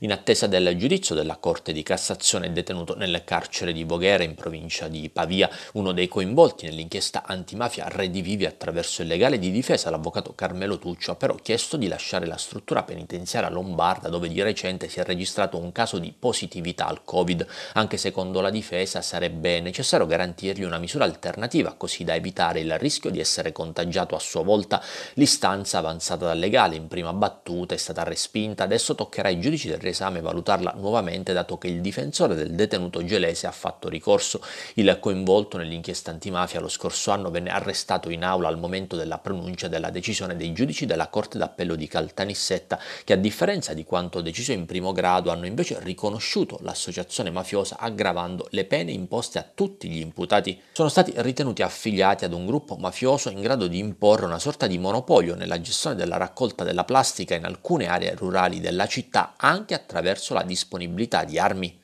in attesa del giudizio della Corte di Cassazione, detenuto nel carcere di Voghera in provincia di Pavia, uno dei coinvolti nell'inchiesta antimafia Redivivi attraverso il legale di difesa, l'avvocato Carmelo Tuccio, ha però chiesto di lasciare la struttura penitenziaria lombarda dove di recente si è registrato un caso di positività al Covid. Anche secondo la difesa sarebbe necessario garantirgli una misura alternativa così da evitare il rischio di essere contagiato a sua volta. L'istanza avanzata dal legale in prima battuta è stata respinta, adesso toccherà ai giudici del riesame e valutarla nuovamente dato che il difensore del detenuto gelese ha fatto ricorso. Il coinvolto nell'inchiesta antimafia lo scorso anno venne arrestato in aula al momento della pronuncia della decisione dei giudici della Corte d'Appello di Caltanissetta che a differenza di quanto deciso in primo grado hanno invece riconosciuto l'associazione mafiosa aggravando le pene imposte a tutti gli imputati. Sono stati ritenuti affiliati ad un gruppo mafioso in grado di imporre una sorta di monopolio nella gestione della raccolta della plastica in alcune aree rurali della città anche a attraverso la disponibilità di armi